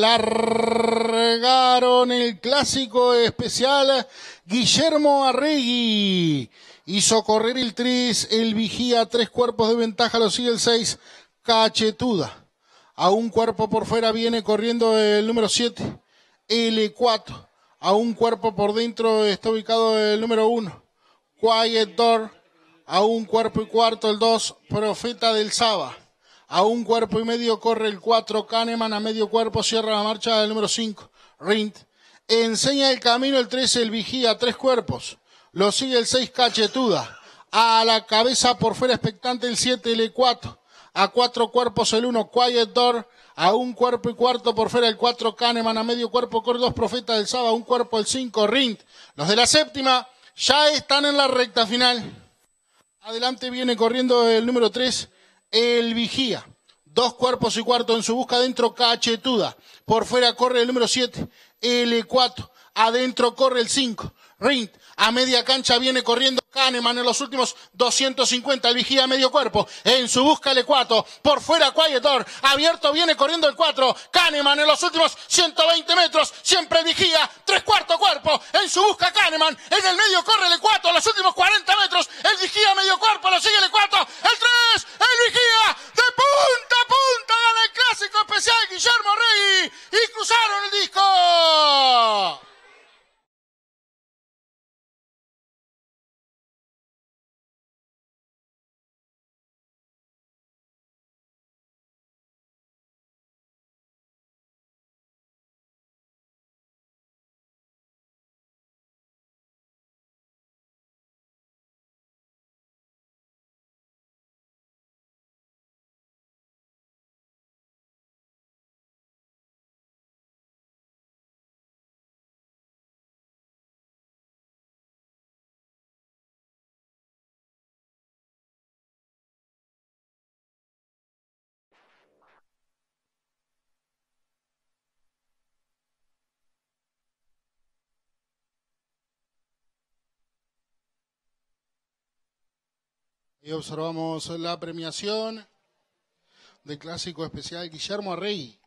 largaron el clásico especial Guillermo Arregui. Hizo correr el tris el vigía, tres cuerpos de ventaja, lo sigue el seis, cachetuda. A un cuerpo por fuera viene corriendo el número siete L4. A un cuerpo por dentro está ubicado el número uno, Quiet Door. A un cuerpo y cuarto el dos, Profeta del Saba a un cuerpo y medio corre el cuatro, Kahneman a medio cuerpo cierra la marcha del número cinco, Rint. Enseña el camino el 13, el vigía, tres cuerpos. Lo sigue el 6, cachetuda. A la cabeza por fuera expectante el siete, el cuatro. A cuatro cuerpos el 1, Quiet Door. A un cuerpo y cuarto por fuera el cuatro, Kahneman. A medio cuerpo corre dos profetas del sábado. un cuerpo el cinco, Rint. Los de la séptima ya están en la recta final. Adelante viene corriendo el número tres el vigía. Dos cuerpos y cuarto en su busca adentro, cachetuda. Por fuera corre el número 7, el 4 Adentro corre el 5, Rint A media cancha viene corriendo Kahneman en los últimos 250. El vigía medio cuerpo. En su busca el 4. Por fuera Quietor. Abierto viene corriendo el 4. Kahneman en los últimos 120 metros. Siempre vigía. Tres cuarto cuerpo. En su busca Kahneman. En el medio corre el 4. Los últimos 40 metros. El vigía medio cuerpo. Lo sigue el 4. El Y observamos la premiación del clásico especial Guillermo Arrey.